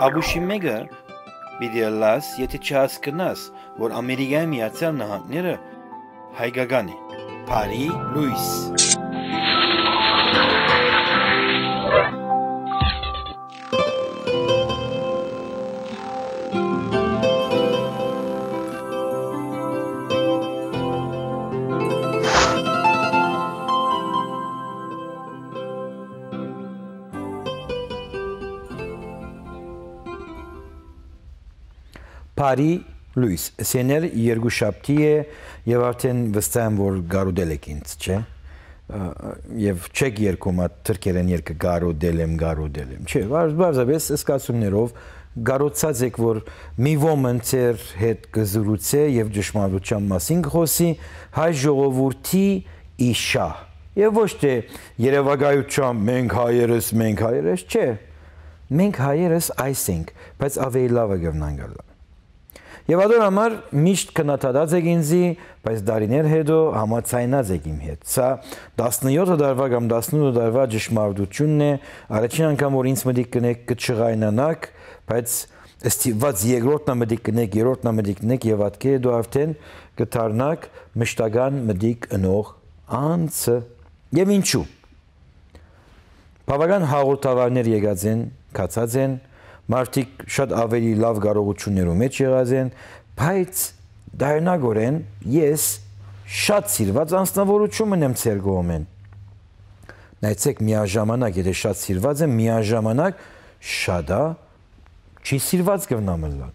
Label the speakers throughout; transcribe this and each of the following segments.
Speaker 1: Աբուշի մեգը պիտի լաս, եթե չհասկնաս, որ Ամերիկայի Միացյալ Նահանգները հայկական է։ Փարի Լուիս Արի լույս, սեներ երկու շաբթի է եւ արդեն վստահ եմ որ գարուդել եք ինձ, չէ՞։ Եվ չեք երկում այդ թրկերեն երկը գարուդել եմ, գարուդել եմ։ Չէ, բարձրապես սկացումներով գարոցած եք որ մի ոմն ծեր հետ գզրուցե եւ ճշմարտության մասին խոսի հայ ժողովրդի իշա։ Եվ ոչ թե երևակայությամբ մենք հայերս, մենք հայերս, չէ։ Մենք հայերս այս ենք, բայց ավելի լավ է գտնանք Եվ ադոր համար միշտ կնաթարած եք ինձի, բայց դարիներ հետո համացայնած եք իմ հետ։ Սա 17 դարվա կամ 18 դարվա ճշմարտությունն է, առաջին անգամ որ ինձ մտիկ կնեք կչղայնանաք, բայց ստիված երկրորդն մտիկ կնեք, երրորդն մտիկ կնեք եւ ատկե դու արդեն կդառնաք մշտական մտիկ ընող անցը։ Եվ ինչու։ Բավական հաղորդավարներ եկած են, կացած են, մարդիկ շատ ավելի լավ կարողություններով մեջ եղած են, բայց դայնագորեն ես շատ սիրված անձնավորություն ունեմ ցեր գոմեն։ Նայեցեք միաժամանակ, եթե շատ սիրված եմ, միաժամանակ շատա չի սիրված կվնամ լա։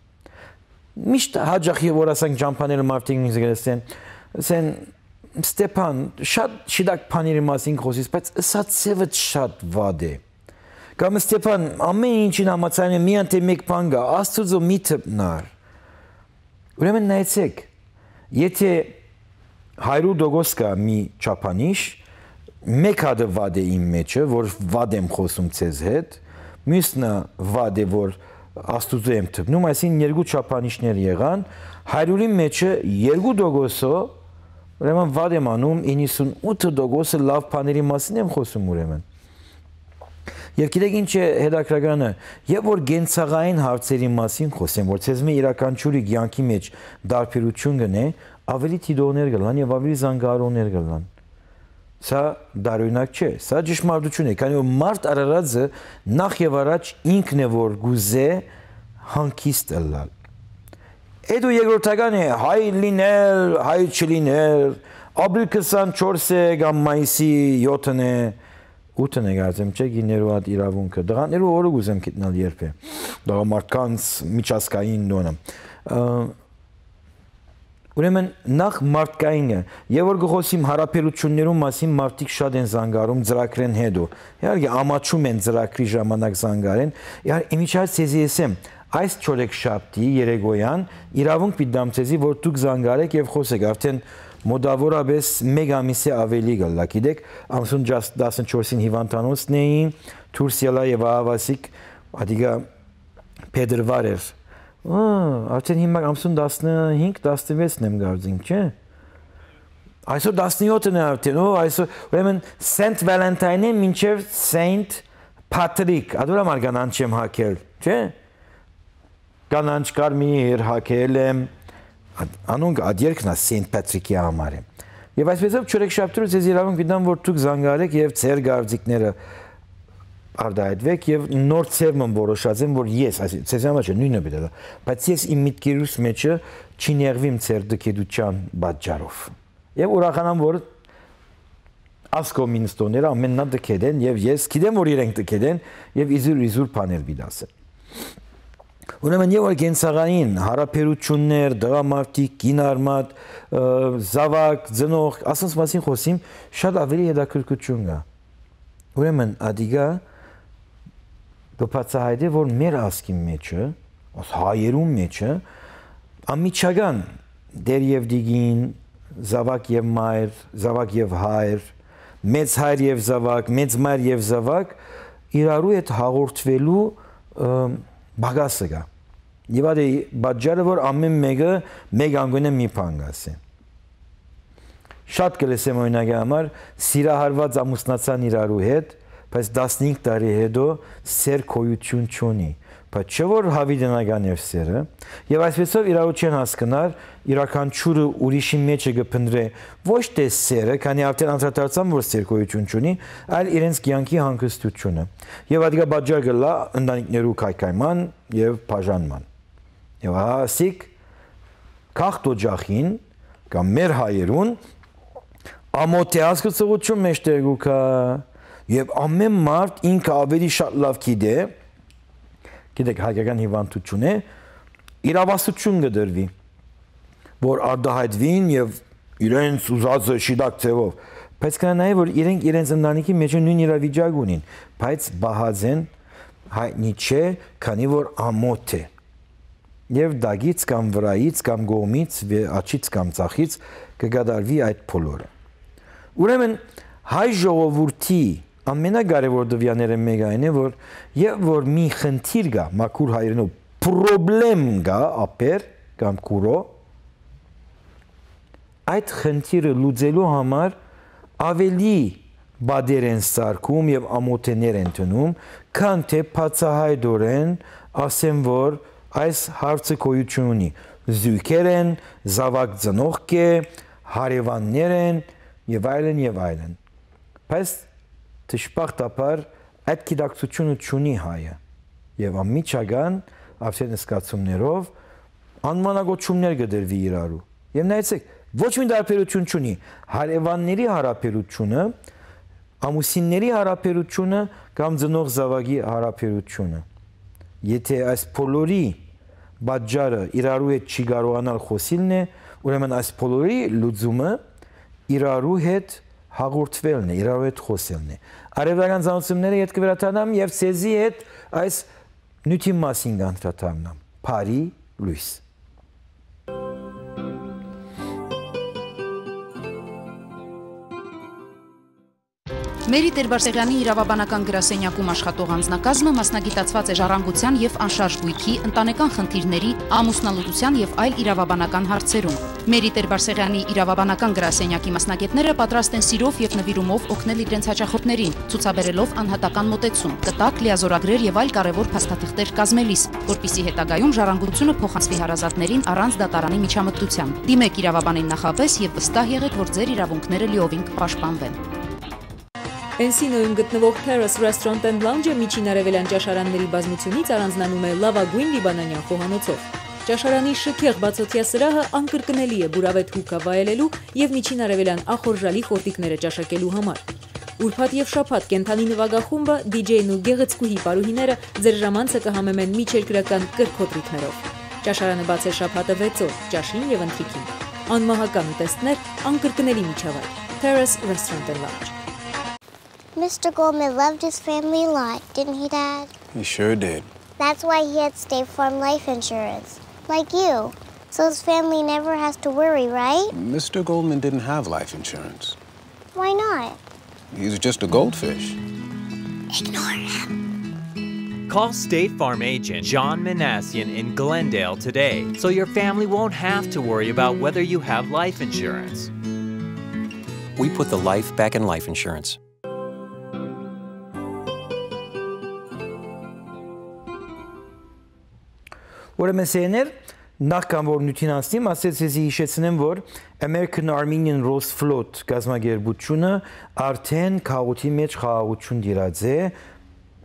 Speaker 1: Միշտ հաջախի որ ասենք ճամփանել մարքեթինգ ինձ գրեցեն, ասեն Ստեփան, շատ շիդակ փաների մասին խոսիս, բայց սա ծևը շատ վատ է։ Կամ Ստեփան, ամեն ինչին համաձայն եմ, մի անտե մեկ բան կա, Աստուծո միթը նար։ Ուրեմն նայեցեք, եթե 100% կա մի չափանիշ, մեկ հատը վադ է իմ մեջը, որ վադ եմ խոսում ցեզ հետ, մյուսնա վադ է, որ աստուծո եմ թպնում, այսին երկու չափանիշներ եղան, 100-ի մեջը 2%-ը ուրեմն վադ եմ անում, 98%-ը լավ բաների մասին եմ խոսում ուրեմն։ Եվ գիտեք ինչ է հետաքրականը, եւ որ գենցաղային հարցերի մասին խոսեմ, որ ցեզ մի իրականչուրի ցանկի մեջ դարբերություն գնե, ավելի թիդոներ գլան եւ ավելի զանգարոներ գլան։ Սա դարույնակ չէ, սա ճշմարտություն է, քանի որ մարդ արարածը նախ եւ առաջ ինքն է որ գուզե հանգիստ լալ։ Այդ ու երկրորդական է հայ լինել, հայ չլինել, ապրիլ 24-ը կամ մայիսի 7-ն է, 8-ը ներկայացեմ, չէ՞ գիներու այդ իրավունքը։ Դրաներու օրը գուզեմ գտնալ երբ է։ Դա մարդկանց միջազգային նոնը։ Ուրեմն նախ մարդկայինը, եւ որ գխոսիմ հարաբերություններում մասին մարդիկ շատ են զանգարում ծրակրեն հետո։ Իհարկե ամաչում են ծրակրի ժամանակ զանգարեն։ Իհարկե իմիջայից ցեզի եսեմ, այս 4-րդ շաբթի երեգոյան իրավունք պիտի դամ ցեզի, որ դուք զանգարեք եւ խոսեք, արդեն մոտավորապես 1 ամիս է ավելի գալա։ Գիտեք, ամսուն 14-ին հիվանդանոցն էին, Թուրքիա եւ Ավասիկ, adică Pedrvar էր։ Ա, արդեն հիմա ամսուն 15-16-ն եմ գարձին, չէ՞։ Այսօր 17-ն է արդեն, ու այսօր ուրեմն Saint Valentine-ը մինչև Saint Patrick, ադուրա մարգանան չեմ հակել, չէ՞։ Կանանչ կարմիր հակել եմ, անոնք ադ երկնա Սենտ Պետրիկի համար է։ Եվ այսպեսով չորեքշաբթերից ես իրավունք գտամ, որ դուք զանգարեք եւ ծեր գարձիկները արդայդվեք եւ նոր ծերմն որոշացեմ, որ ես, այսինքն ցեզ համար չէ, նույնը պետք է, բայց ես իմ միտքերուս մեջը չներվիմ ծեր դկեդուչան բաճարով։ Եվ ուրախանամ, որ ասկո մինստոները ամեննա դկեդեն եւ ես գիտեմ, որ իրենք դկեդեն եւ իզուր իզուր բաներ մի դասեն։ Ուրեմն եւ որ գենցաղային հարաբերություններ, դրամատիկ, կինարմատ, զավակ, ծնող, ասած մասին խոսիմ, շատ ավելի հետաքրքրություն կա։ Ուրեմն ադիգա դոփացահայտի որ մեր ասկի մեջը, աս հայերուն մեջը ամիջական դեր եւ դիգին, զավակ եւ մայր, զավակ եւ հայր, մեծ հայր եւ զավակ, մեծ մայր եւ զավակ իրարու հետ հաղորդվելու և բագասը կա։ Եվ այդ բաժարը որ ամեն մեկը մեկ անգույնը մի բան ասի։ Շատ կլսեմ օրինակի համար սիրահարված ամուսնացան իրարու հետ, բայց 15 տարի հետո սեր կոյություն չունի։ չու բայց չէ որ հավիդենական էր սերը եւ այսպեսով իրավություն հասկանար իրականչուրը ուրիշի մեջ է գտնրե ոչ թե սերը քանի արդեն անդրադարձան որ սերկոյություն ունի այլ իրենց կյանքի հանգստությունը եւ ադիգա բաժարգը լա ընտանիքներու կայքայման եւ բաժանման եւ հասիկ քաղտ օջախին կամ մեր հայերուն ամոթեաս գծողություն մեջ դերուկա եւ ամեն մարդ ինքը ավելի շատ լավ գիտե գիտեք հայկական հիվանդություն է, իրավասություն կդրվի, որ արդահայտվին եւ իրենց ուզածը շիդակ ձևով, բայց կան նաեւ որ իրենք իրենց ընտանիքի մեջ նույն իրավիճակ ունին, բայց բահաձեն հայտնի չէ, քանի որ ամոթ է։ Եվ դագից կամ վրայից կամ գողմից, աչից կամ ցախից կգադարվի այդ բոլորը։ Ուրեմն հայ ժողովրդի ամենակարևոր դվյաները մեկ այն է, որ եւ որ մի խնդիր կա, մաքուր հայերենով պրոբլեմ կա ապեր կամ կուրո, այդ խնդիրը լուծելու համար ավելի բադեր են սարքում եւ ամոթեներ են տնում, քան թե բացահայտորեն ասեմ, որ այս հարցը գոյություն ունի։ Զույգեր են, զավակ ծնողք է, հարևաններ են եւ այլն եւ այլն։ Բայց Ճշմարտաբար այդ գիտակցությունը ունի հայը եւ ամիջական ավսեն սկացումներով անմանագոչումներ կդրվի իրարու։ Եվ նայեցեք, ոչ մի դարբերություն չունի հարևանների հարաբերությունը, ամուսինների հարաբերությունը կամ ծնող զավակի հարաբերությունը։ Եթե այս բոլորի բաժարը իրարու հետ չի կարողանալ խոսիլն է, ուրեմն այս բոլորի լուծումը իրարու հետ հաղորդվելն է, իրար հետ խոսելն է։ Արևելյան ցանցումները հետ կվերադառնամ եւ ցեզի հետ այս նյութի մասին կանդրադառնամ։ Փարի լույս։
Speaker 2: Մերի Տերբարսեղյանի իրավաբանական գրասենյակում աշխատող անձնակազմը մասնագիտացված է ժառանգության եւ անշարժ գույքի, ընտանեկան խնդիրների, ամուսնալուծության եւ այլ իրավաբանական հարցերում։ Մերի Տերբարսեղյանի իրավաբանական գրասենյակի մասնագետները պատրաստ են սիրով եւ նվիրումով օգնել իրենց հաճախորդներին, ցուցաբերելով անհատական մոտեցում, կտակ, լիազորագրեր եւ այլ կարեւոր փաստաթղթեր կազմելիս, որտիսի հետագայում ժառանգությունը փոխանցվի հարազատներին առանց դատարանի միջամտության։ Դիմեք իրավաբանին նախապես եւ վստահ եղեք, որ ձեր իրավունքները լիովին կպաշտպանվեն։ Encino-ում գտնվող Terrace Restaurant and Lounge-ը միջին արևելյան ճաշարանների բազմությունից առանձնանում է լավագույն լիբանանյան խոհանոցով։ Ճաշարանի շքեղ բացօթյա սրահը անկրկնելի է բուրավետ հուկա վայելելու եւ միջին արևելյան ախորժալի խորտիկները ճաշակելու համար։ Ուրփաթ եւ շփաթ կենթանի նվագախումբը, DJ-ն ու գեղեցկուհի պարուհիները ձեր ժամանցը կհամեմեն միջերկրական կրքոտ ռիթմերով։ Ճաշարանը բաց է շփաթը 6-ով, ճաշին եւ ընթրիքին։ Անմահական ուտեստներ, անկրկնելի միջավայր։ Terrace Restaurant and Lounge Mr. Goldman loved his family a lot,
Speaker 1: didn't he, Dad?
Speaker 3: He sure did.
Speaker 1: That's why he had State Farm life insurance, like you. So his family never has to worry, right?
Speaker 3: Mr. Goldman didn't have life
Speaker 2: insurance.
Speaker 1: Why not?
Speaker 2: He's just a goldfish. Ignore him. Call State Farm agent John Manassian in Glendale today so your family won't have to worry about whether you have life insurance. We put the life back in life insurance.
Speaker 1: Ուրեմն սեներ նախքան որ նույնին անցնեմ, ասեց ես հիշեցնեմ, որ American Armenian Rose Float գազագերբությունը արդեն քաղաքի մեջ խաղաղություն դիրած է,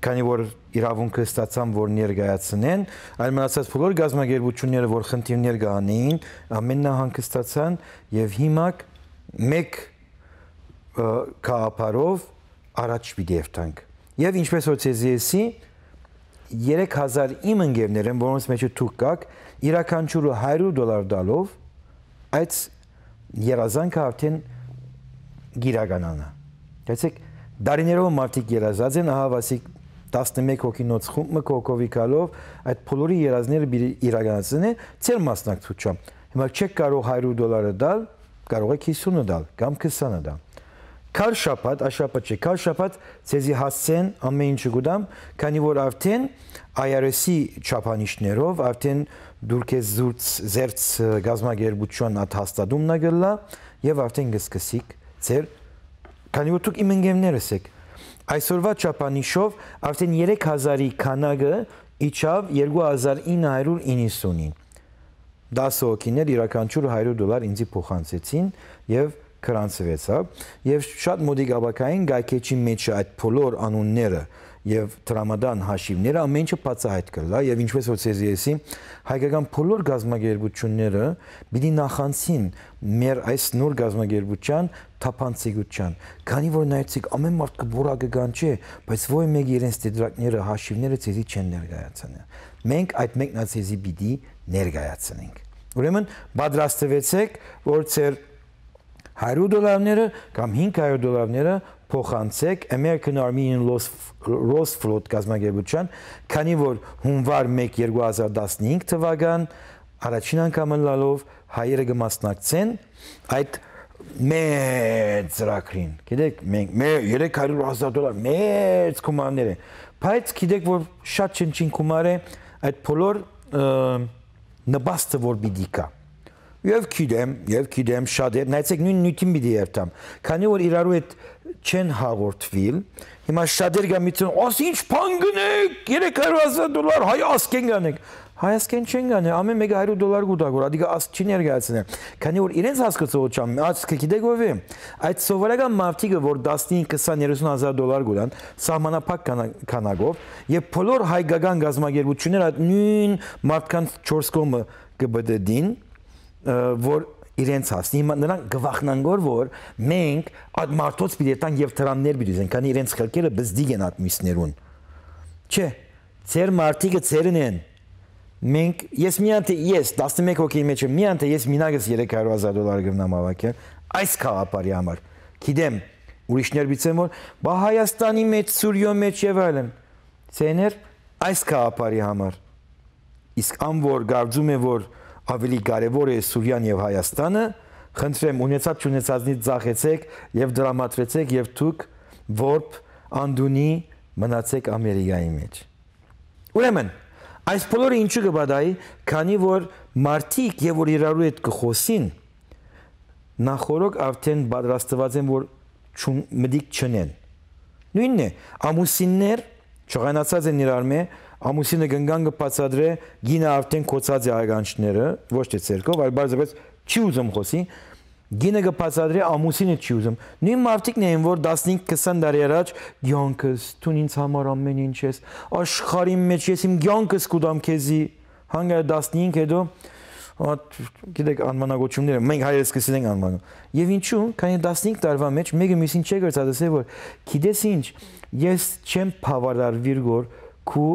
Speaker 1: քանի որ իրավունքը ստացան, որ ներգայացնեն, այլ մնացած բոլոր գազագերբությունները, որ խնդիրներ կանեին, ամեն նահանգը ստացան եւ հիմա մեկ քաղաքարով առաջ պիտի երթանք։ Եվ ինչպես որ ցեզի էսի, ես 3000 իմ ընկերներ են, որոնց մեջ դուք կաք, յուրաքանչյուրը 100 դոլար դալով այդ երազանքը արդեն գիրականանա։ Դեցեք դարիներով մարդիկ երազած են, ահա վասիկ 11 հոգինոց խումբը կոկովի գալով այդ բոլորի երազները իրականացնեն ծեր մասնակցությամբ։ Հիմա չեք կարող 100 դոլարը դալ, կարող եք 50-ը դալ կամ 20-ը դալ։ Կար շապատ, աշապատ չէ, կար շապատ ձեզի հասցեն ամեն ինչը գուդամ, քանի որ արդեն IRS-ի չափանիշներով արդեն դուրք ես զուրց զերծ գազագերբության հատ հաստատումն ագլա եւ արդեն գսկսիկ ձեր քանի որ դուք իմ ընկերներս եք այսօրվա չափանիշով արդեն 3000-ի քանակը իջավ 2990-ին 10 հոգիներ իրականչուր 100 դոլար ինձի փոխանցեցին եւ քրանցվեցավ եւ շատ մոդիկ աբակային գայքեչի մեջ այդ բոլոր անունները եւ դրամադան հաշիվները ամեն ինչը բացահայտ կլա եւ ինչպես որ ցեզ եսի հայկական բոլոր գազագերբությունները պիտի նախանցին մեր այս նոր գազագերբության թափանցիկության քանի որ նայեցիք ամեն մարդ կբորակը կան չէ բայց ոչ մեկ իրենց դիդրակները հաշիվները ցեզի չեն ներկայացնա մենք այդ մեկնացեզի պիտի ներկայացնենք ուրեմն պատրաստվեցեք որ ցեր 100 դոլարները կամ 500 դոլարները փոխանցեք American Armenian Rosflot գազագերբության, քանի որ հունվար 1 2015 թվական առաջին անգամ լալով հայերը կմասնակցեն այդ մեծ ծրագրին։ Գիտեք, մենք 300000 դոլար մեծ կոմանդներ են։ Բայց գիտեք, որ շատ չնչին կոմար է այդ բոլոր նպաստը որ պիտի կա։ Եվ գիտեմ, եւ գիտեմ շատ եմ, նայեցեք նույն նյութին մի դերտամ։ Քանի որ իրարու հետ չեն հաղորդվել, հիմա շատեր գամիցն աս ինչ բան գնեք, 3000 դոլար հայ ասկեն գանեք։ Հայաստան չեն գանի, ամեն մեկը 100 դոլար գուտակոր, ադիկա ասք չի ներկայացնեն։ Քանի որ իրենց հասկացողությամբ ասքը գիտեք ով է, այդ սովորական մարդիկը, որ 15-20-30000 դոլար գուտան, սահմանափակ քանակով եւ բոլոր հայկական գազམ ագերբությունները այդ նույն մարդկանց 4 կողմը կբդդին, որ իրենց հասնի։ Նրանք գվախնան գոր որ մենք այդ մարդոց պիտան եւ թրաններ բիդենք, քանի իրենց քրկերը բզդիգ են ատմիսներուն։ Չէ, ծեր մարդիկը ծերն են։ Մենք ես միանտե ես 11 հոգի մեջ եմ, միանտե ես մինագս 300000 դոլար գտնամ ավակել այս խաղապարի համար։ Գիտեմ, ուրիշներ բիցեմ որ բա Հայաստանի մեջ, Սուրյո մեջ եւ այլն։ Ցեներ այս խաղապարի համար։ Իսկ ամ որ գարձում է որ ավելի կարևոր է Սուրյան եւ Հայաստանը, խնդրեմ ունեցած չունեցածնից ծախեցեք եւ դրամատրեցեք եւ դուք որբ անդունի մնացեք Ամերիկայի մեջ։ Ուրեմն այս բոլորը ինչու կբադայի, քանի որ մարդիկ եւ որ իրարու հետ կխոսին նախորոք արդեն պատրաստված են որ մտիկ չնեն։ Նույնն է, ամուսիններ չողանացած են իրար մեջ ամուսինը գնգանգը բացադրե գինը արդեն կոծած է այրանջները, ոչ թե ցերկով, այլ բարձրապես չի ուզում խոսի։ Գինը կբացադրե ամուսինը չի ուզում։ Նույն մարդիկն էին, որ 15-20 տարի առաջ «Գյանքս, դու ինձ համար ամեն ինչ ես, աշխարհի մեջ ես իմ գյանքս կուտամ քեզի»։ Հանգար 15 հետո Ոտ գիտեք անմանագոչումները մենք հայերս կսինենք անմանը։ Եվ ինչու՞, քանի 15 տարվա մեջ մեկը մյուսին չի գրծած ասել որ գիտես ինչ, ես չեմ բավարար Վիրգոր քու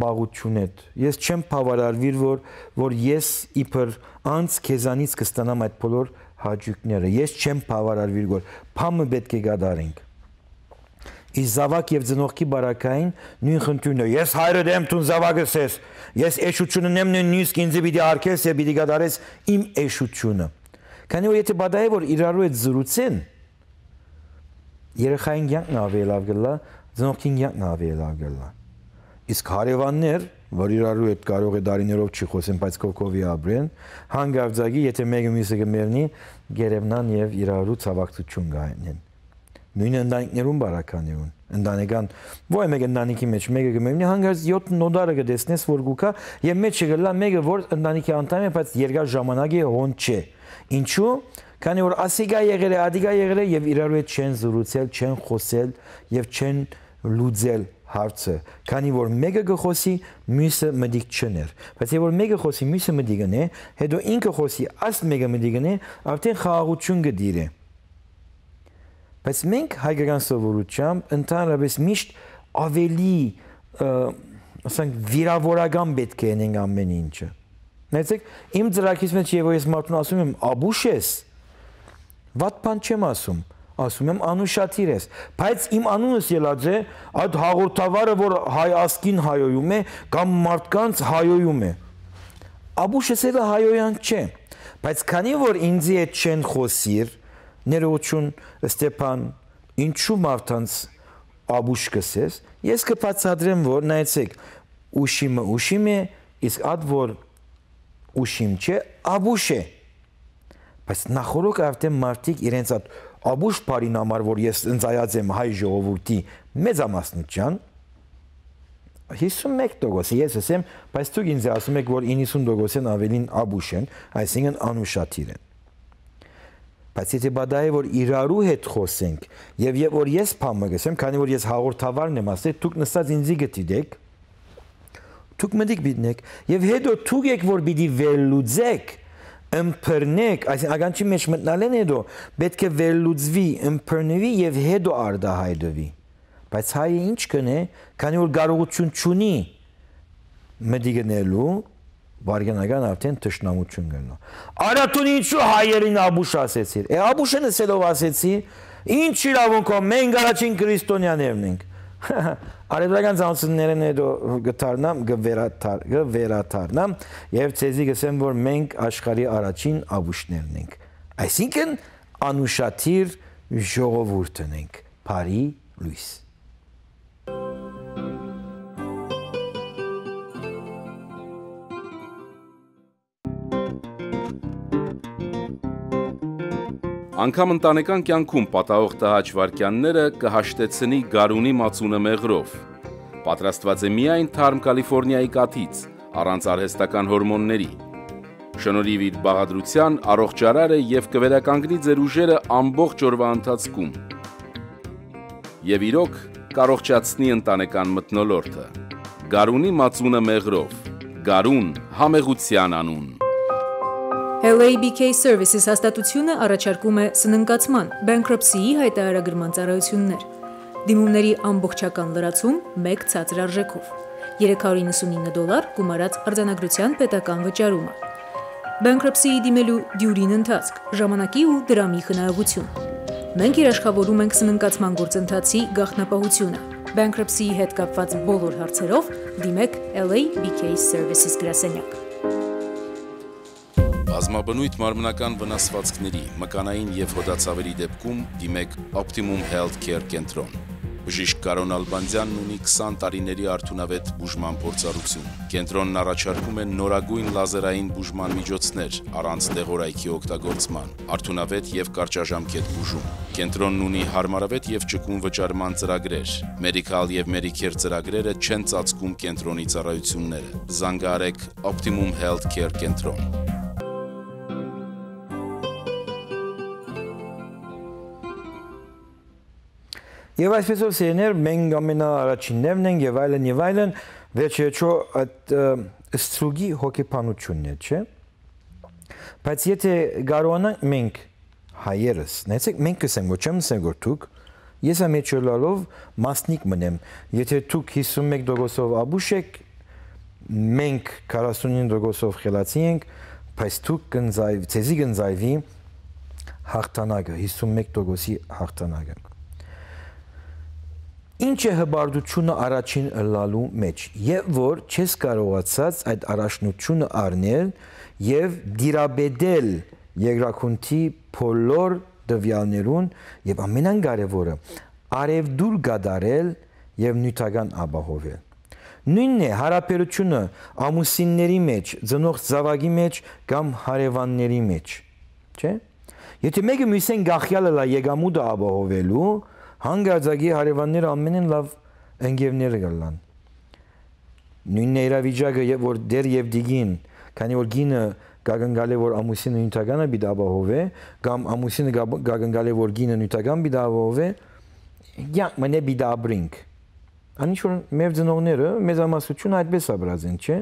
Speaker 1: բաղություն հետ։ Ես չեմ բավարարվիր, որ որ ես իբր անց քեզանից կստանամ այդ բոլոր հաճույքները։ Ես չեմ բավարարվիր, որ փամը պետք է գադարենք։ Իս զավակ եւ ծնողքի բարակային նույն խնդիրն է։ Ես հայրդ եմ տուն զավակս ես։ Ես էշուչունն եմ նույնիսկ ինձ պիտի արկես եւ պիտի գադարես իմ էշուչունը։ Քանի որ եթե բադայ որ իրարու այդ զրուցեն երեխային յանքն ավելի լավ գլա, ծնողքին յանքն ավելի լավ գլա իսկ հարևաններ, որ իրարու հետ կարող է դարիներով չի խոսեն, բայց կողքովի ապրեն, հանգարձակի, եթե մեկը միսը կմեռնի, գերեվնան եւ իրարու ցավակցություն գայնեն։ Նույն ընտանիքներում բարականերուն ընտանեկան ոչ մեկ ընտանիքի մեջ մեկը գմեմնի հանգարց 7 նոդարը կդեսնես որ գուկա եւ մեջը գլա մեկը որ ընտանիքի անդամ է բայց երկար ժամանակի հոն չէ ինչու քանի որ ասիգա եղել է ադիգա եղել է եւ իրարու հետ չեն զրուցել չեն խոսել եւ չեն լուծել հարցը, քանի որ մեկը գխոսի, մյուսը մդիկ չներ։ Բայց եթե որ մեկը խոսի, մյուսը մդիկն է, հետո ինքը խոսի, աստ մեկը մդիկն է, արդեն խաղաղություն գդիր է։ Բայց մենք հայկական սովորությամբ ընդհանրապես միշտ ավելի, ասենք, վիրավորական պետք է ենենք ամեն ինչը։ Նայեցեք, իմ ծրակից մեջ եւ ես մարդուն ասում եմ, «Աբուշես»։ Ված բան չեմ ասում ասում եմ Անուշաթիր ես, բայց իմ անունս Ելաձե այդ հաղորդավարը, որ հայ ասկին հայոյում է կամ մարդկանց հայոյում է։ Աբուշեսերը հայոյան չէ, բայց քանի որ ինձի հետ չեն խոսիր, ներողություն Ստեփան, ինչու մարդանց աբուշ կսես, ես կբացատրեմ, որ նայեցեք, ուշիմը ուշիմ է, իսկ այդ որ ուշիմ չէ, աբուշ է։ Բայց նախորոք արդեն մարդիկ իրենց այդ Աբուշ բարին համար, որ ես ընծայած եմ հայ ժողովրդի մեծամասնության 51% ես ասեմ, բայց դուք ինձ ասում եք, որ 90%-ն ավելին աբուշ են, այսինքն անուշադիր են։ Բայց եթե բադայի որ իրարու հետ խոսենք, եւ եւ որ ես փամը գսեմ, քանի որ ես հաղորդավարն եմ ասել, դուք նստած ինձի գտիդեք, դուք մտիկ բիտնեք եւ հետո դուք եք որ պիտի վերլուծեք ըմբռնեք, այսինքն ականջի մեջ մտնալեն հետո պետք է վերլուծվի, ըմբռնվի եւ հետո արդահայտվի։ Բայց հայը ինչ կնե, քանի որ կարողություն չունի մտիգնելու բարգանական արդեն ճշնամություն գնա։ Արա դու ինչու հայերին աբուշ ասեցիր։ Է աբուշը նսելով ասեցի, ինչ իրավունքով մենք առաջին քրիստոնյաներն ենք։ Արևելական ցանցուններն հետո գտարնամ, գվերաթար, գվերաթարնամ եւ ցեզի գսեմ, որ մենք աշխարհի առաջին աբուշներն ենք։ Այսինքն անուշաթիր ժողովուրդն ենք։ Փարի լույս։
Speaker 3: Անկամ ընտանեկան կյանքում պատահող տհաճ վարքյանները կհաշտեցնի գարունի մածունը մեղրով։ Պատրաստված է միայն թարմ Կալիֆոռնիայի կաթից, առանց արհեստական հորմոնների։ Շնորհիվ իր բաղադրության առողջարար է եւ կվերականգնի ձեր ուժերը ամբողջ օրվա ընթացքում։ Եվ իրոք կարողջացնի ընտանեկան մթնոլորտը։ Գարունի մածունը մեղրով։ Գարուն համեղության անուն։
Speaker 2: LABK Services հաստատությունը առաջարկում է սննկացման bankruptcy-ի հայտարարագրման ծառայություններ։ Դիմումների ամբողջական լրացում 1 ցածր արժեքով։ 399 դոլար գումարած արձանագրության պետական վճարումը։ Bankruptcy-ի դիմելու դյուրին ընթացք, ժամանակի ու դրամի խնայողություն։ Մենք երաշխավորում ենք սննկացման գործընթացի գաղտնապահությունը։ Bankruptcy-ի հետ կապված բոլոր հարցերով դիմեք LABK Services գրասենյակ։
Speaker 3: Բազմաբնույթ մարմնական վնասվածքների, մկանային եւ հոդացավերի դեպքում դիմեք Optimum Healthcare կենտրոն։ Բժիշկ Կարոն Ալբանդյանն ունի 20 տարիների արդյունավետ բուժման փորձառություն։ Կենտրոնն առաջարկում է նորագույն լազերային բուժման միջոցներ առանց դեղորայքի օգտագործման, արդյունավետ եւ կարճաժամկետ բուժում։ Կենտրոնն ունի հարմարավետ եւ ճկուն վճարման ծրագրեր։ Medical եւ Medicare ծրագրերը չեն ծածկում կենտրոնի ծառայությունները։ Զանգահարեք Optimum Healthcare կենտրոն 0800
Speaker 1: Եվ այսպեսով սերներ մենք ամենաառաջիններն ենք եւ այլն եւ այլն վերջերջո այդ ստրուգի հոգեբանությունն է, չէ՞։ Բայց եթե կարողանանք մենք հայերս, նեցեք մենք կսենք, ոչ չեմ ասենք որ դուք ես ամեջելալով մասնիկ մնեմ։ Եթե դուք 51%-ով աբուշ եք, մենք 49%-ով խելացի ենք, բայց դուք կնզայ, ցեզի կնզայվի հաղթանակը, 51%-ի հաղթանակը։ Ինչ է հբարդությունը առաջին լալու մեջ եւ որ չես կարողացած այդ առաջնությունը առնել եւ դիրաբեդել երկրակունթի փոլոր դվյալներուն եւ ամենակարևորը արևդուր գադարել եւ նյութական ապահովել նույնն է հարաբերությունը ամուսինների մեջ, ծնող զավակի մեջ կամ հարևանների մեջ, չէ՞։ Եթե մեկը մյուսեն գախյալը լա եգամուտը ապահովելու, հանգարձակի հարևանները ամենեն լավ ընկերները գալան։ Նույնն է իրավիճակը, երբ որ դեր եւ դիգին, քանի որ գինը գագնգալ է որ ամուսինը նյութականը բիդաբահովե, կամ ամուսինը գագնգալ է որ գինը նյութական բիդաբահովե, յակ մնե բիդաբրինք։ Անի շուր մեր ծնողները մեզ ամասություն այդպես աբրած են, չէ՞։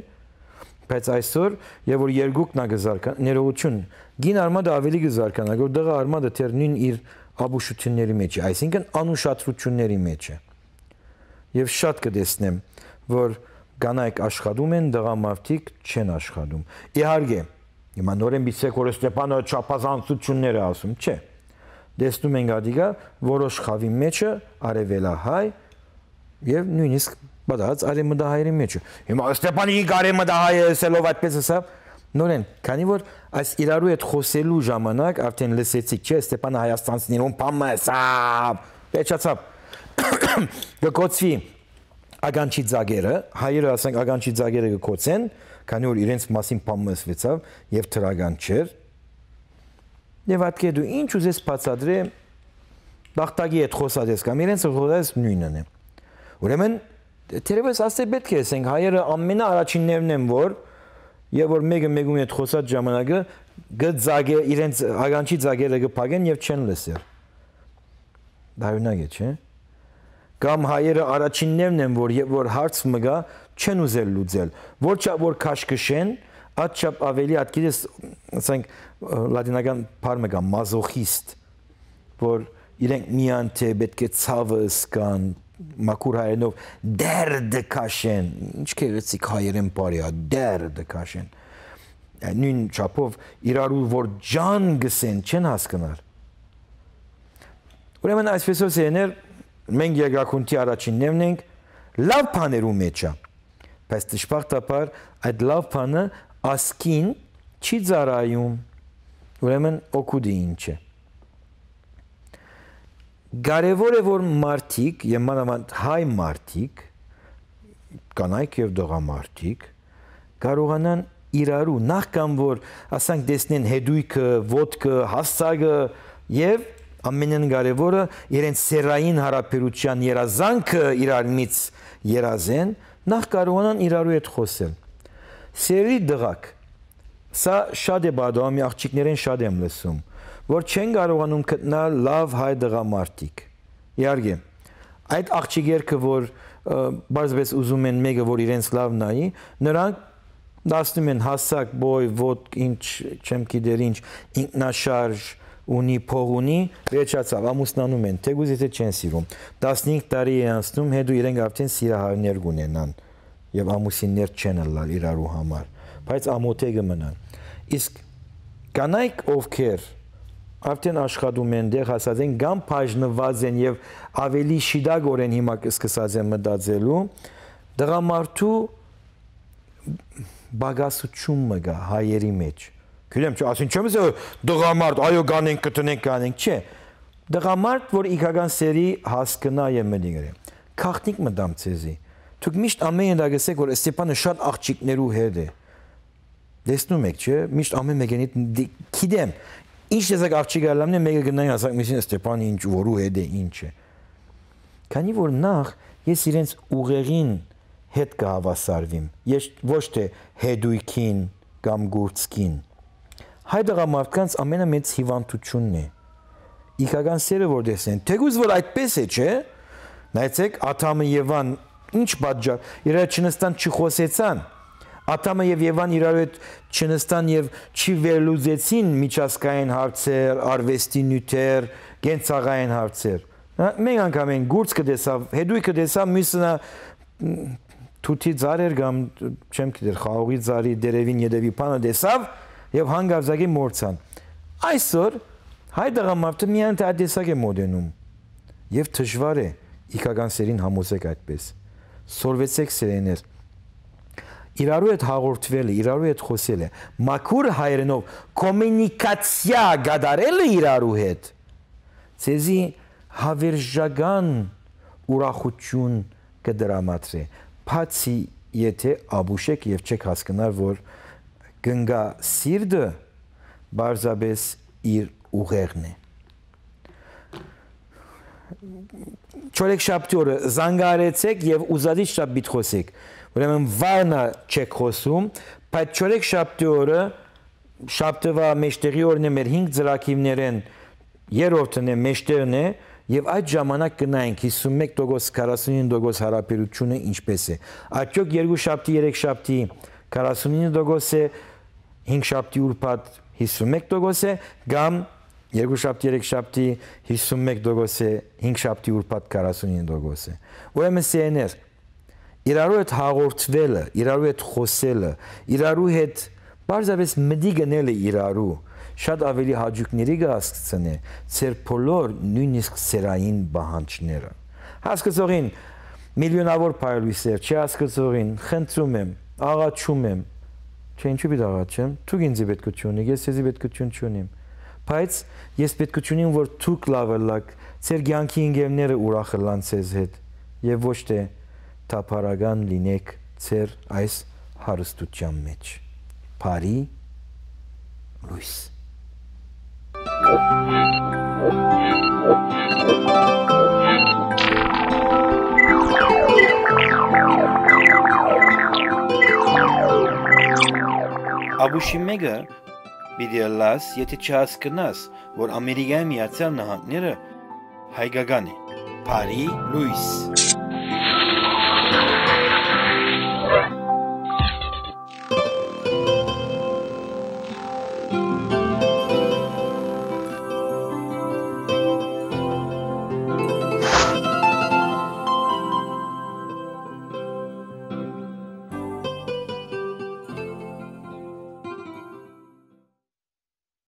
Speaker 1: Բայց այսօր, երբ որ երկուքն ա գզարկան, ներողություն, գին արմատը ավելի գզարկանա, որ դեղը արմատը թեր նույն իր աբուշությունների մեջ է, այսինքն անուշադրությունների մեջ է։ Եվ շատ կտեսնեմ, որ կանայք աշխատում են, դղամարդիկ չեն աշխատում։ Իհարկե, հիմա նորեն բիցեք որ Ստեփանը չափազանցություններ է ասում, չէ։ Տեսնում ենք ադիգա որոշ խավի մեջը արևելահայ եւ նույնիսկ բադած արեմդահայերի մեջը։ Հիմա Ստեփանի գարեմդահայը ասելով այդպես ասա, Նորեն, քանի որ այս իրարու հետ խոսելու ժամանակ արդեն լսեցիք, չէ, Ստեփանը Հայաստանցիներուն պամասապ, պեչացապ։ Գկոցվի ագանչի ծագերը, հայերը ասենք ագանչի ծագերը գկոցեն, քանի որ իրենց մասին պամասվեցավ եւ թրագան չէր։ Եվ ատկե դու ինչ ուզես բացադրե բախտագի հետ խոսած կամ իրենց խոսած նույնն է։ Ուրեմն Թերևս ասել պետք է ասենք հայերը ամենաարաջիններն են որ եւ որ մեկը մեկուն հետ խոսած ժամանակը գծագե իրենց հագանչի ծագերը կփակեն եւ չեն լսեր։ Դա ունակ է, չէ՞։ Կամ հայերը առաջիններն են, որ երբ որ հարց մգա, չեն ուզել լուծել։ Որչա որ քաշքշեն, աչապ ավելի ատկիրս, ասենք լատինական բառը կամ մազոխիստ, որ իրենք միան թե պետք է ցավը սկան, մաքուր հայերենով դեր դկաշեն դե ինչ քերեցիկ հայերեն բարի է դեր դկաշեն դե նույն չափով իրարու որ ջան գսեն չեն հասկանալ ուրեմն այսպես ով սեներ մենք երկրակունքի առաջիններն ենք լավ բաներու մեջա բայց դժբախտաբար այդ լավ բանը ասքին չի ծարայում ուրեմն օկուդի ինչ է Կարևոր է որ մարդիկ, եմանավանդ հայ մարդիկ, կանայք եւ դողամարտիկ կարողանան իրարու նախքան որ ասենք դեսնեն հեդույքը, ոդկը, հասցագը եւ ամենն կարևորը իրենց սերային հարաբերության երազանքը իրարից երազեն, նախ կարողանան իրարու հետ խոսել։ Սերի դղակ։ Սա շատ է բադոմի աղջիկներին շատ եմ լսում որ չեն կարողանում գտնել լավ հայ դղամարդիկ։ Իհարկե, այդ աղջիկերքը, որ բարձրապես ուզում են մեկը, որ իրենց լավ նայի, նրանք դասնում են հասակ բոյ, ոտ ինչ, չեմ գիտեր ինչ, ինքնաշարժ ունի փող ունի, վերջացավ, ամուսնանում են, թեգուզ եթե չեն սիրում։ 15 տարի է անցնում, հետո իրենք արդեն սիրահարներ կունենան եւ ամուսիններ չեն լալ իրարու համար, բայց ամոթեգը մնան։ Իսկ կանայք ովքեր արդեն աշխատում են դեղ ասած են կամ բաժնված են եւ ավելի շիդագորեն հիմա սկսած են մտածելու դրամարտու բագասությունը գա հայերի մեջ գիտեմ չէ ասին չեմ ասա դրամարտ այո գանենք կտնենք գանենք չէ դրամարտ որ իգական սերի հասկնա եմ մնիգրե քախնիկ մտամ ցեզի դուք միշտ ամեն ինչ դագեսեք որ ստեփանը շատ աղջիկներու հետ է Դեսնում եք, չէ՞, միշտ ամեն մեկին գիտեմ, Ինչ տեսակ աղջիկ ալամն է մեկը գնային ասակ միսին Ստեփան ինչ որու հետ է ինչ է։ Քանի որ նախ ես իրենց ուղեղին հետ կհավասարվիմ։ Ես ոչ թե հեդույքին կամ գուրցքին։ Հայդեղամարդկանց ամենամեծ հիվանդությունն է։ Իքական սերը որ դեսեն, թեգուզ որ այդպես է, չէ՞։ Նայեցեք Աթամը Եվան ինչ պատճառ, իրա չնստան չխոսեցան։ չի Ատամը եւ Եվան իրար հետ չնստան եւ չի վերլուծեցին միջազգային հարցեր, արվեստի նյութեր, գենցաղային հարցեր։ հա, Մենք անգամ են գուրց կտեսա, հետույքը տեսա միսնա թութի ծարեր կամ չեմ գիտեր խաղողի ծարի դերևին յետևի բանը տեսավ եւ հանգարձակի մորցան։ Այսօր հայ դրամարտը մի անդադեսակ է մոդենում եւ դժվար է իքական սերին համոզեք այդպես։ Սորվեցեք սերեներ իրարու հետ հաղորդվելը, իրարու հետ խոսելը, մաքուր հայերենով կոմունիկացիա գադարելը իրարու հետ ցեզի հավերժական ուրախություն կդրամատրի։ Բացի եթե աբուշեք եւ չեք հասկանար, որ գնգա սիրտը բարձաբես իր ուղեղն է։ Չորեք շաբթի օրը զանգարեցեք եւ ուզադի շաբթ խոսեք։ Ուրեմն վանա չեք խոսում, բայց չորեք շաբթի օրը շաբթվա մեջտեղի օրն է մեր 5 ծրակիվներեն երրորդն է մեջտեղն է եւ այդ ժամանակ գնայինք 51% 49% հարաբերությունը ինչպես է աճոք 2 շաբթի 3 շաբթի 49% է 5 շաբթի ուրբաթ 51% է կամ 2 շաբթի 3 շաբթի 51% է 5 շաբթի ուրբաթ 49% է ուրեմն սեներ իրարու հետ հաղորդվելը, իրարու հետ խոսելը, իրարու հետ բարձրապես մտի գնելը իրարու շատ ավելի հաջողների գասցնե ծեր բոլոր նույնիսկ սերային բանջները հասկացողին միլիոնավոր փայլույսեր չի հասկացողին խնդրում եմ աղաչում եմ չէ ինչու պիտի աղաչեմ դուք ինձ պետք չունի ես քեզ պետք չունիմ բայց ես պետք չունիմ որ դուք լավ լակ ծեր ցանկի ինգերները ուրախ լան ցեզ հետ եւ ոչ թե թափարական լինեք ծեր այս հարստության մեջ։ Փարի լույս։ Աբուշի մեգը պիտի լաս, եթե չհասկնաս, որ Ամերիկայի միացյալ նահանգները հայկական է։ Փարի լույս։